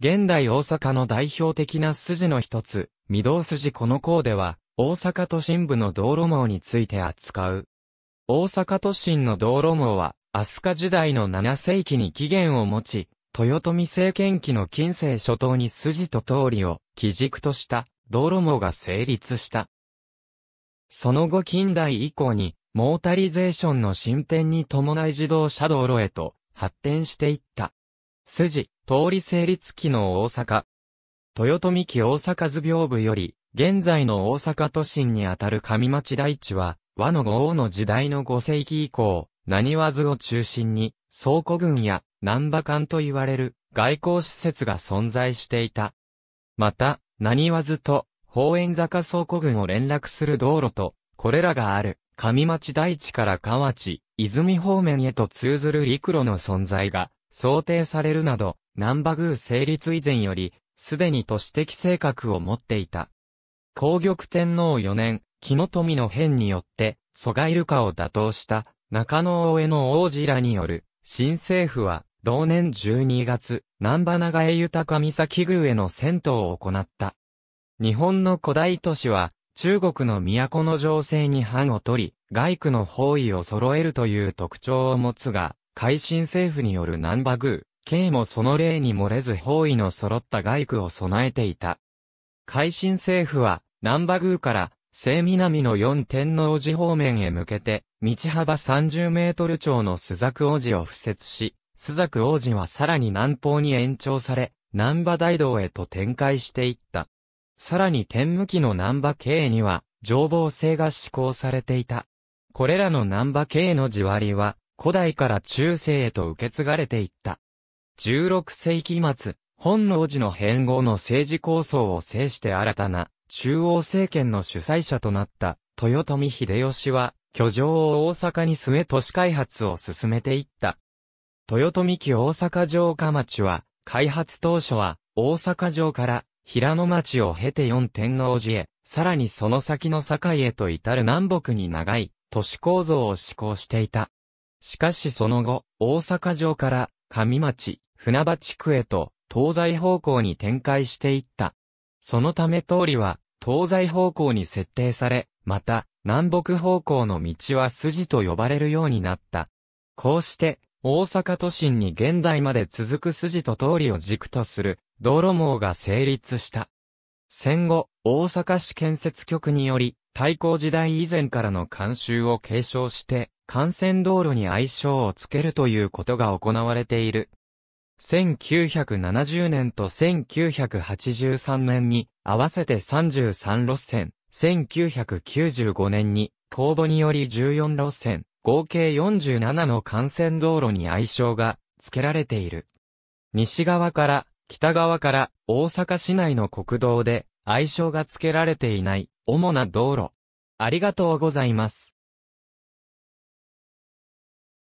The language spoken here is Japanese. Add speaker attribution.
Speaker 1: 現代大阪の代表的な筋の一つ、御堂筋この項では、大阪都心部の道路網について扱う。大阪都心の道路網は、飛鳥時代の7世紀に起源を持ち、豊臣政権期の近世初頭に筋と通りを基軸とした道路網が成立した。その後近代以降に、モータリゼーションの進展に伴い自動車道路へと発展していった。筋、通り成立期の大阪。豊臣期大阪図屏風より、現在の大阪都心にあたる上町大地は、和の五王の時代の五世紀以降、何和図を中心に、倉庫群や南馬館と言われる外交施設が存在していた。また、何和図と、宝円坂倉庫群を連絡する道路と、これらがある、上町大地から河内、泉方面へと通ずる陸路の存在が、想定されるなど、南馬宮成立以前より、すでに都市的性格を持っていた。皇玉天皇4年、木の富の変によって、蘇我イルカを打倒した中野大江の王子らによる、新政府は、同年12月、南波長江豊岬宮への戦闘を行った。日本の古代都市は、中国の都の情勢に藩を取り、外区の包囲を揃えるという特徴を持つが、改新政府による南波宮、K もその例に漏れず包囲の揃った外区を備えていた。海進政府は、南馬宮から西南の四天王寺方面へ向けて、道幅30メートル町の須作王子を敷設し、須作王子はさらに南方に延長され、南波大道へと展開していった。さらに天武期の南波系には、情報制が施行されていた。これらの南波系の地割りは、古代から中世へと受け継がれていった。16世紀末、本能寺の変後の政治構想を制して新たな中央政権の主催者となった豊臣秀吉は、居城を大阪に据え都市開発を進めていった。豊臣家大阪城下町は、開発当初は大阪城から平野町を経て四天王寺へ、さらにその先の堺へと至る南北に長い都市構造を施行していた。しかしその後、大阪城から上町、船場地区へと東西方向に展開していった。そのため通りは東西方向に設定され、また南北方向の道は筋と呼ばれるようになった。こうして、大阪都心に現代まで続く筋と通りを軸とする道路網が成立した。戦後、大阪市建設局により、大港時代以前からの慣習を継承して、幹線道路に愛称をつけるということが行われている。1970年と1983年に合わせて33路線、1995年に公募により14路線、合計47の幹線道路に愛称が付けられている。西側から北側から大阪市内の国道で愛称が付けられていない主な道路。ありがとうございます。